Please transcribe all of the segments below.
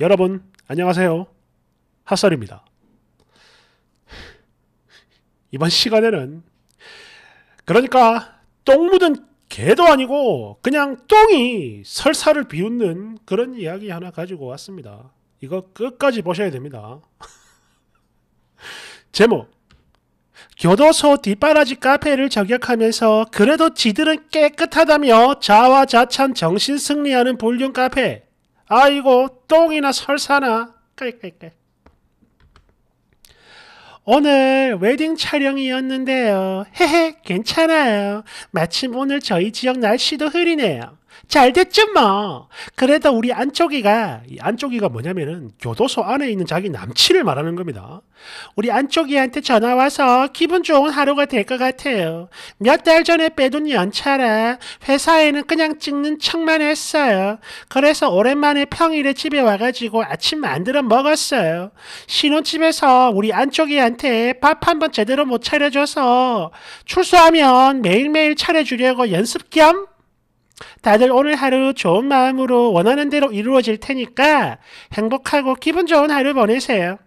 여러분 안녕하세요. 핫설입니다. 이번 시간에는 그러니까 똥 묻은 개도 아니고 그냥 똥이 설사를 비웃는 그런 이야기 하나 가지고 왔습니다. 이거 끝까지 보셔야 됩니다. 제목 교도소 뒷바라지 카페를 저격하면서 그래도 지들은 깨끗하다며 자화자찬 정신 승리하는 볼륨 카페 아이고 똥이나 설사나 깔깔깔 오늘 웨딩 촬영이었는데요. 헤헤 괜찮아요. 마침 오늘 저희 지역 날씨도 흐리네요. 잘 됐죠 뭐. 그래도 우리 안쪽이가 이 안쪽이가 뭐냐면은 교도소 안에 있는 자기 남친을 말하는 겁니다. 우리 안쪽이한테 전화 와서 기분 좋은 하루가 될 것 같아요. 몇 달 전에 빼둔 연차라 회사에는 그냥 찍는 척만 했어요. 그래서 오랜만에 평일에 집에 와가지고 아침 만들어 먹었어요. 신혼집에서 우리 안쪽이한테 밥 한번 제대로 못 차려줘서 출소하면 매일매일 차려주려고 연습 겸 다들 오늘 하루 좋은 마음으로 원하는 대로 이루어질 테니까 행복하고 기분 좋은 하루 보내세요.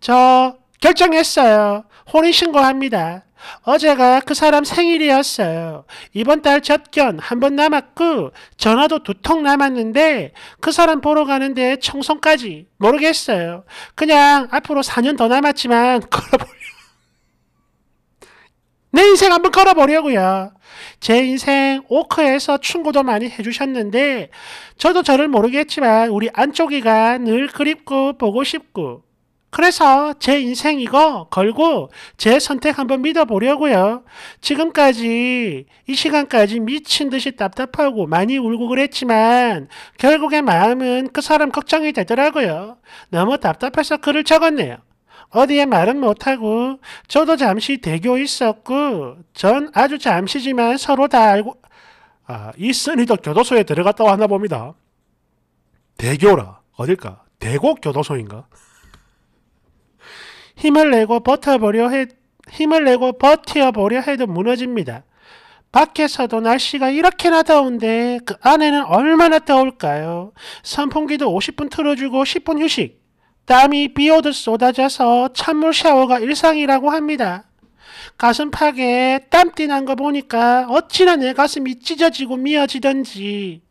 저 결정했어요. 혼인신고합니다. 어제가 그 사람 생일이었어요. 이번 달 접견 한 번 남았고 전화도 두 통 남았는데 그 사람 보러 가는데 청송까지 모르겠어요. 그냥 앞으로 4년 더 남았지만 걸어보려. 고내 인생 한번 걸어보려고요. 제 인생 오크에서 충고도 많이 해주셨는데 저도 저를 모르겠지만 우리 안쪽이가 늘 그립고 보고 싶고 그래서 제 인생 이거 걸고 제 선택 한번 믿어보려고요. 지금까지 이 시간까지 미친 듯이 답답하고 많이 울고 그랬지만 결국에 마음은 그 사람 걱정이 되더라고요. 너무 답답해서 글을 적었네요. 어디에 말은 못하고 저도 잠시 대교 있었고 전 아주 잠시지만 서로 다 알고 아, 이 쓴이도 교도소에 들어갔다고 하나 봅니다. 대교라 어딜까? 대곡 교도소인가? 힘을 내고 버텨보려 해 힘을 내고 버텨보려 해도 무너집니다. 밖에서도 날씨가 이렇게나 더운데 그 안에는 얼마나 더울까요? 선풍기도 50분 틀어주고 10분 휴식. 땀이 비오듯 쏟아져서 찬물 샤워가 일상이라고 합니다. 가슴팍에 땀띠 난 거 보니까 어찌나 내 가슴이 찢어지고 미어지던지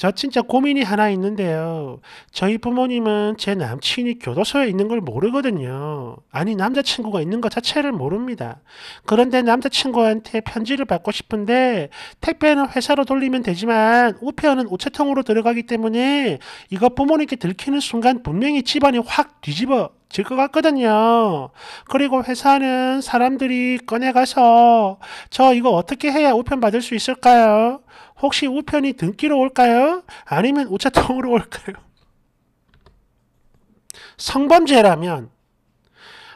저 진짜 고민이 하나 있는데요. 저희 부모님은 제 남친이 교도소에 있는 걸 모르거든요. 아니, 남자친구가 있는 것 자체를 모릅니다. 그런데 남자친구한테 편지를 받고 싶은데 택배는 회사로 돌리면 되지만 우편은 우체통으로 들어가기 때문에 이거 부모님께 들키는 순간 분명히 집안이 확 뒤집어 질것 같거든요. 그리고 회사는 사람들이 꺼내가서 저 이거 어떻게 해야 우편 받을 수 있을까요? 혹시 우편이 등기로 올까요? 아니면 우차통으로 올까요? 성범죄라면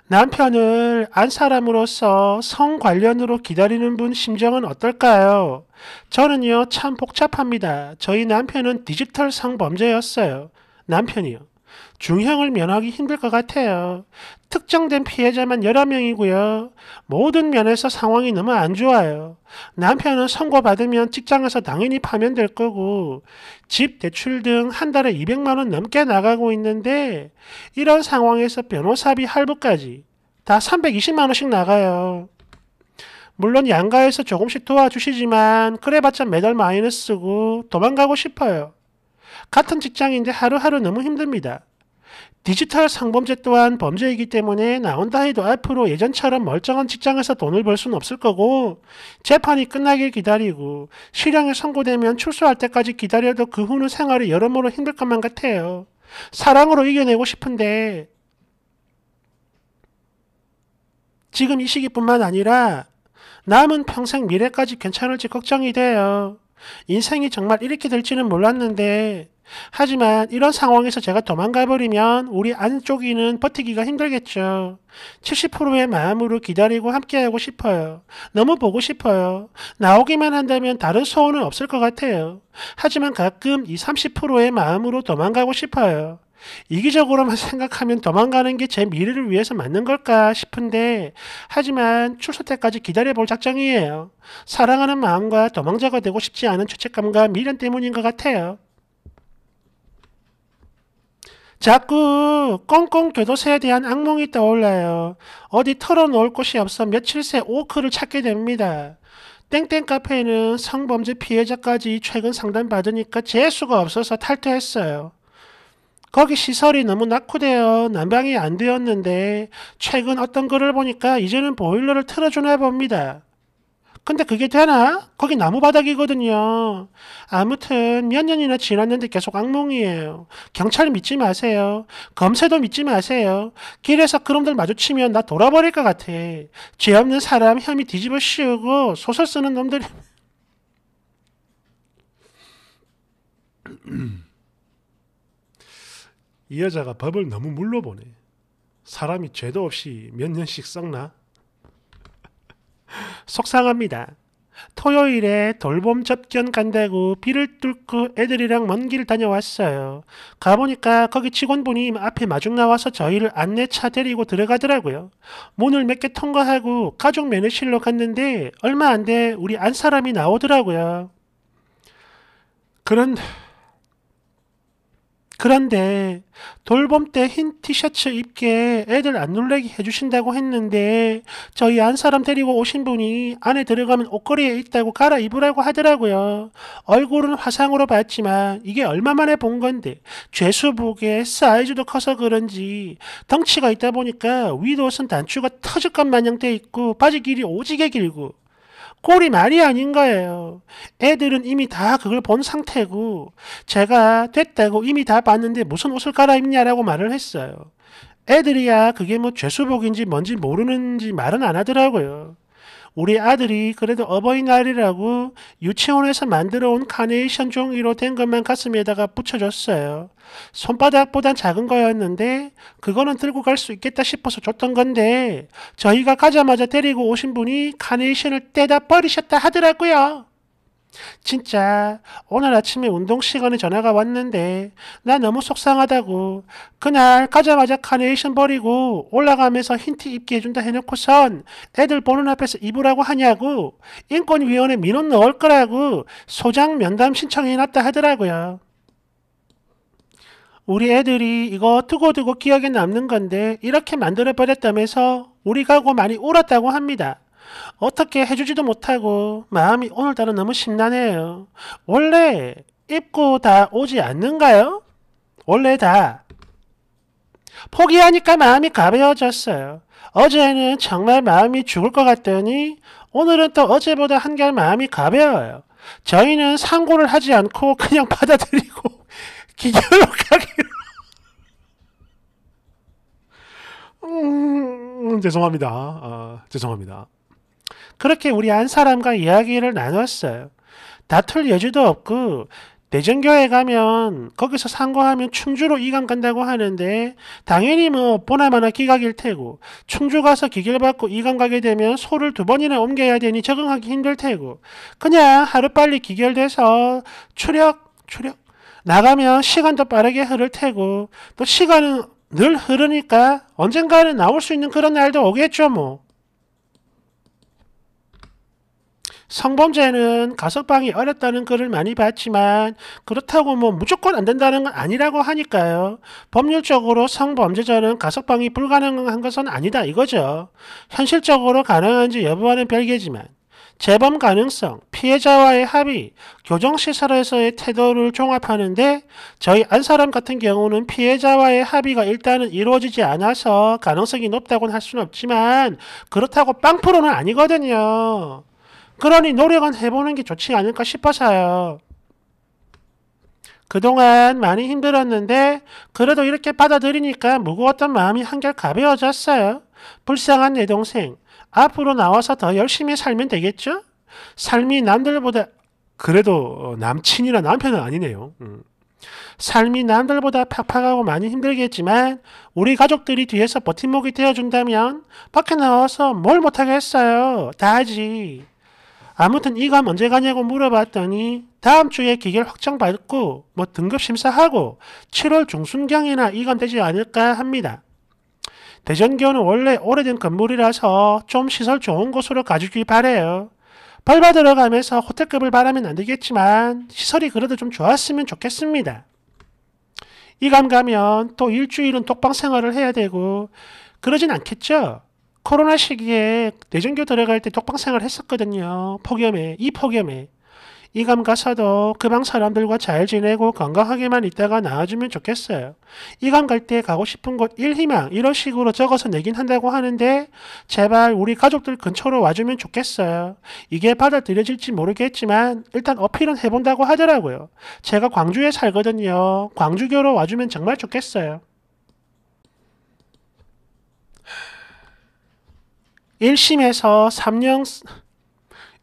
남편을 안 사람으로서 성 관련으로 기다리는 분 심정은 어떨까요? 저는요, 참 복잡합니다. 저희 남편은 디지털 성범죄였어요. 남편이요. 중형을 면하기 힘들 것 같아요. 특정된 피해자만 여러 명이고요. 모든 면에서 상황이 너무 안 좋아요. 남편은 선고받으면 직장에서 당연히 파면될 거고 집 대출 등 한 달에 200만 원 넘게 나가고 있는데 이런 상황에서 변호사비 할부까지 다 320만 원씩 나가요. 물론 양가에서 조금씩 도와주시지만 그래봤자 매달 마이너스고 도망가고 싶어요. 같은 직장인데 하루하루 너무 힘듭니다. 디지털 성범죄 또한 범죄이기 때문에 나온다 해도 앞으로 예전처럼 멀쩡한 직장에서 돈을 벌 수는 없을 거고 재판이 끝나길 기다리고 실형이 선고되면 출소할 때까지 기다려도 그 후는 생활이 여러모로 힘들 것만 같아요. 사랑으로 이겨내고 싶은데 지금 이 시기뿐만 아니라 남은 평생 미래까지 괜찮을지 걱정이 돼요. 인생이 정말 이렇게 될지는 몰랐는데 하지만 이런 상황에서 제가 도망가버리면 우리 안쪽이는 버티기가 힘들겠죠. 70%의 마음으로 기다리고 함께하고 싶어요. 너무 보고 싶어요. 나오기만 한다면 다른 소원은 없을 것 같아요. 하지만 가끔 이 30%의 마음으로 도망가고 싶어요. 이기적으로만 생각하면 도망가는 게 제 미래를 위해서 맞는 걸까 싶은데 하지만 출소 때까지 기다려볼 작정이에요. 사랑하는 마음과 도망자가 되고 싶지 않은 죄책감과 미련 때문인 것 같아요. 자꾸 꽁꽁 교도소에 대한 악몽이 떠올라요. 어디 털어놓을 곳이 없어 며칠 새 오크를 찾게 됩니다. 땡땡 카페에는 성범죄 피해자까지 최근 상담 받으니까 재수가 없어서 탈퇴했어요. 거기 시설이 너무 낙후되어 난방이 안 되었는데 최근 어떤 글을 보니까 이제는 보일러를 틀어주나 봅니다. 근데 그게 되나? 거기 나무 바닥이거든요. 아무튼 몇 년이나 지났는데 계속 악몽이에요. 경찰 믿지 마세요. 검세도 믿지 마세요. 길에서 그놈들 마주치면 나 돌아버릴 것 같아. 죄 없는 사람 혐의 뒤집어 씌우고 소설 쓰는 놈들. 이 여자가 법을 너무 물러보네. 사람이 죄도 없이 몇 년씩 썩나? 속상합니다. 토요일에 돌봄 접견 간다고 비를 뚫고 애들이랑 먼길 다녀왔어요. 가보니까 거기 직원분이 앞에 마중 나와서 저희를 안내차 데리고 들어가더라고요. 문을 몇 개 통과하고 가족 면회실로 갔는데 얼마 안 돼 우리 안 사람이 나오더라고요. 그런 그런데 돌봄 때 흰 티셔츠 입게 애들 안 놀래게 해주신다고 했는데 저희 안 사람 데리고 오신 분이 안에 들어가면 옷걸이에 있다고 갈아입으라고 하더라고요. 얼굴은 화상으로 봤지만 이게 얼마만에 본 건데 죄수복에 사이즈도 커서 그런지 덩치가 있다 보니까 위도 옷은 단추가 터질 것 마냥 돼 있고 바지 길이 오지게 길고 꼴이 말이 아닌 거예요. 애들은 이미 다 그걸 본 상태고 제가 됐다고 이미 다 봤는데 무슨 옷을 갈아입냐라고 말을 했어요. 애들이야 그게 뭐 죄수복인지 뭔지 모르는지 말은 안 하더라고요. 우리 아들이 그래도 어버이날이라고 유치원에서 만들어 온 카네이션 종이로 된 것만 가슴에다가 붙여줬어요. 손바닥보단 작은 거였는데 그거는 들고 갈 수 있겠다 싶어서 줬던 건데 저희가 가자마자 데리고 오신 분이 카네이션을 떼다 버리셨다 하더라고요. 진짜 오늘 아침에 운동 시간에 전화가 왔는데 나 너무 속상하다고 그날 가자마자 카네이션 버리고 올라가면서 힌트 입게 해준다 해놓고선 애들 보는 앞에서 입으라고 하냐고 인권위원회 민원 넣을 거라고 소장 면담 신청해놨다 하더라고요. 우리 애들이 이거 두고두고 기억에 남는 건데 이렇게 만들어버렸다면서 우리 가고 많이 울었다고 합니다. 어떻게 해주지도 못하고 마음이 오늘따라 너무 심란해요. 원래 입고 다 오지 않는가요? 원래 다. 포기하니까 마음이 가벼워졌어요. 어제는 정말 마음이 죽을 것 같더니 오늘은 또 어제보다 한결 마음이 가벼워요. 저희는 상고를 하지 않고 그냥 받아들이고 기결로 가기로. 음, 죄송합니다. 아, 죄송합니다. 그렇게 우리 한 사람과 이야기를 나눴어요. 다툴 여지도 없고 대전교회 가면 거기서 상고하면 충주로 이감 간다고 하는데 당연히 뭐 보나마나 기각일 테고 충주 가서 기결 받고 이감 가게 되면 소를 두 번이나 옮겨야 되니 적응하기 힘들 테고 그냥 하루빨리 기결돼서 추력 추력 나가면 시간도 빠르게 흐를 테고 또 시간은 늘 흐르니까 언젠가는 나올 수 있는 그런 날도 오겠죠 뭐 성범죄는 가석방이 어렵다는 글을 많이 봤지만 그렇다고 뭐 무조건 안 된다는 건 아니라고 하니까요. 법률적으로 성범죄자는 가석방이 불가능한 것은 아니다 이거죠. 현실적으로 가능한지 여부와는 별개지만 재범 가능성, 피해자와의 합의, 교정시설에서의 태도를 종합하는데 저희 안사람 같은 경우는 피해자와의 합의가 일단은 이루어지지 않아서 가능성이 높다고는 할 수는 없지만 그렇다고 빵프로는 아니거든요. 그러니 노력은 해보는 게 좋지 않을까 싶어서요. 그동안 많이 힘들었는데 그래도 이렇게 받아들이니까 무거웠던 마음이 한결 가벼워졌어요. 불쌍한 내 동생, 앞으로 나와서 더 열심히 살면 되겠죠? 삶이 남들보다 그래도 남친이나 남편은 아니네요. 음. 삶이 남들보다 팍팍하고 많이 힘들겠지만 우리 가족들이 뒤에서 버팀목이 되어준다면 밖에 나와서 뭘 못하겠어요. 다지. 아무튼 이감 언제 가냐고 물어봤더니 다음 주에 기계를 확정 받고 뭐 등급 심사하고 7월 중순경이나 이감 되지 않을까 합니다. 대전교는 원래 오래된 건물이라서 좀 시설 좋은 곳으로 가주길 바래요. 벌바 들어가면서 호텔급을 바라면 안 되겠지만 시설이 그래도 좀 좋았으면 좋겠습니다. 이감 가면 또 일주일은 독방 생활을 해야 되고 그러진 않겠죠? 코로나 시기에 내전교 들어갈 때 독방생활 했었거든요. 폭염에, 이 폭염에. 이감 가서도 그 방 사람들과 잘 지내고 건강하게만 있다가 나아주면 좋겠어요. 이감 갈 때 가고 싶은 곳 1희망 이런 식으로 적어서 내긴 한다고 하는데 제발 우리 가족들 근처로 와주면 좋겠어요. 이게 받아들여질지 모르겠지만 일단 어필은 해본다고 하더라고요. 제가 광주에 살거든요. 광주교로 와주면 정말 좋겠어요. 1심에서 3년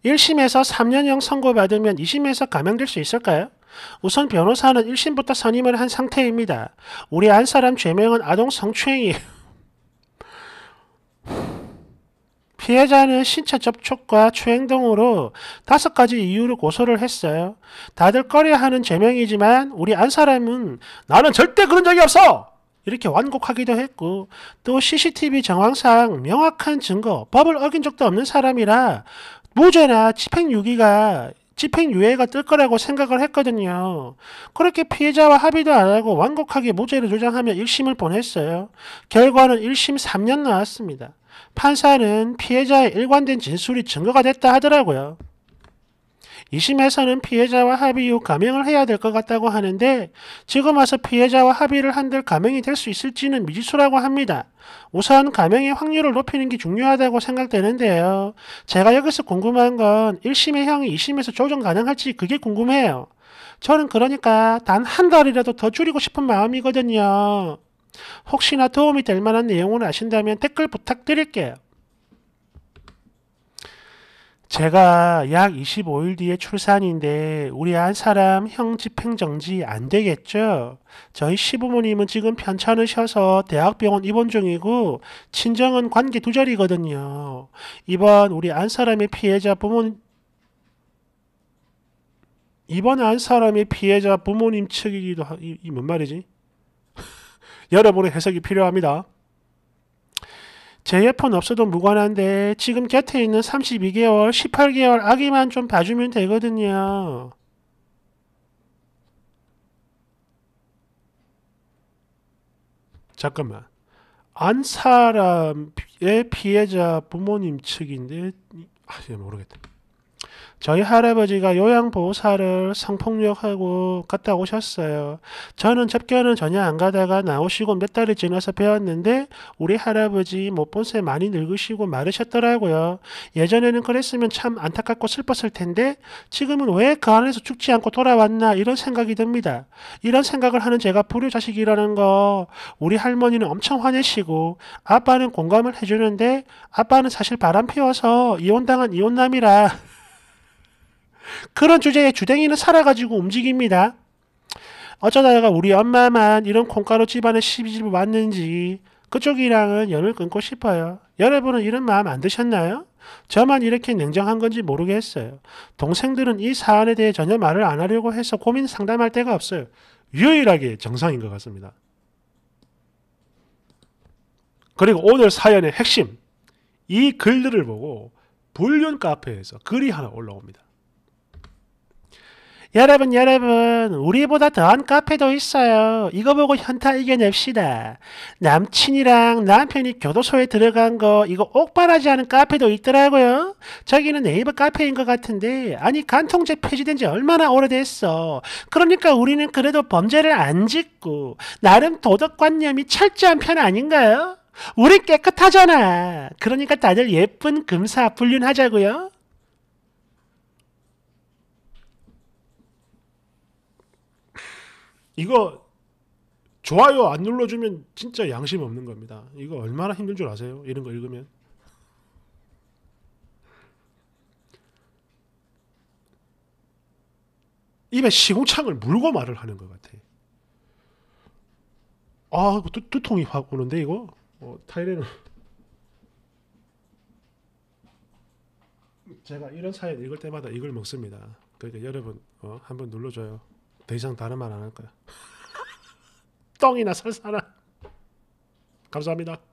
1심에서 3년형 선고받으면 2심에서 감형될 수 있을까요? 우선 변호사는 1심부터 선임을 한 상태입니다. 우리 안 사람 죄명은 아동 성추행이에요. 피해자는 신체 접촉과 추행 등으로 다섯 가지 이유로 고소를 했어요. 다들 꺼려하는 죄명이지만 우리 안 사람은 나는 절대 그런 적이 없어! 이렇게 완곡하기도 했고 또 CCTV 정황상 명확한 증거, 법을 어긴 적도 없는 사람이라 무죄나 집행유기가 집행유예가 뜰 거라고 생각을 했거든요. 그렇게 피해자와 합의도 안 하고 완곡하게 무죄를 주장하며 1심을 보냈어요. 결과는 1심 3년 나왔습니다. 판사는 피해자의 일관된 진술이 증거가 됐다 하더라고요. 2심에서는 피해자와 합의 이후 가형을 해야 될 것 같다고 하는데 지금 와서 피해자와 합의를 한들 가형이될 수 있을지는 미지수라고 합니다. 우선 가형의 확률을 높이는 게 중요하다고 생각되는데요. 제가 여기서 궁금한 건 1심의 형이 2심에서 조정 가능할지 그게 궁금해요. 저는 그러니까 단 한 달이라도 더 줄이고 싶은 마음이거든요. 혹시나 도움이 될 만한 내용을 아신다면 댓글 부탁드릴게요. 제가 약 25일 뒤에 출산인데 우리 한 사람 형 집행정지 안 되겠죠? 저희 시부모님은 지금 편찮으셔서 대학병원 입원 중이고 친정은 관계 두절이거든요. 이번 우리 안 사람의 피해자 부모 이번 안 사람의 피해자 부모님 측이기도 하... 이, 이뭔 말이지? 여러분의 해석이 필요합니다. 제 이어폰 없어도 무관한데 지금 곁에 있는 32개월, 18개월 아기만 좀 봐주면 되거든요. 잠깐만. 안 사람의 피해자 부모님 측인데 아, 모르겠다. 저희 할아버지가 요양보호사를 성폭력하고 갔다 오셨어요. 저는 접견은 전혀 안 가다가 나오시고 몇 달이 지나서 배웠는데 우리 할아버지 못본새 많이 늙으시고 마르셨더라고요. 예전에는 그랬으면 참 안타깝고 슬펐을 텐데 지금은 왜 그 안에서 죽지 않고 돌아왔나 이런 생각이 듭니다. 이런 생각을 하는 제가 불효자식이라는 거 우리 할머니는 엄청 화내시고 아빠는 공감을 해주는데 아빠는 사실 바람 피워서 이혼당한 이혼남이라 그런 주제에 주댕이는 살아가지고 움직입니다. 어쩌다가 우리 엄마만 이런 콩가루 집안에 시집을 왔는지 그쪽이랑은 연을 끊고 싶어요. 여러분은 이런 마음 안 드셨나요? 저만 이렇게 냉정한 건지 모르겠어요. 동생들은 이 사안에 대해 전혀 말을 안 하려고 해서 고민 상담할 데가 없어요. 유일하게 정상인 것 같습니다. 그리고 오늘 사연의 핵심 이 글들을 보고 불륜 카페에서 글이 하나 올라옵니다. 여러분 여러분 우리보다 더한 카페도 있어요. 이거 보고 현타 이겨냅시다. 남친이랑 남편이 교도소에 들어간 거 이거 옥바라지 않은 카페도 있더라고요. 저기는 네이버 카페인 것 같은데 아니 간통죄 폐지된 지 얼마나 오래됐어. 그러니까 우리는 그래도 범죄를 안 짓고 나름 도덕관념이 철저한 편 아닌가요? 우리 깨끗하잖아. 그러니까 다들 예쁜 금사 불륜하자고요. 이거 좋아요 안 눌러주면 진짜 양심 없는 겁니다. 이거 얼마나 힘든 줄 아세요? 이런 거 읽으면. 입에 시궁창을 물고 말을 하는 것 같아. 아, 두, 두통이 확 오는데, 이거? 어, 타이레놀. 제가 이런 사연 읽을 때마다 이걸 먹습니다. 그러니까 여러분, 어, 한번 눌러줘요. 더 이상 다른 말 안 할 거야. 똥이나 살살아. 감사합니다.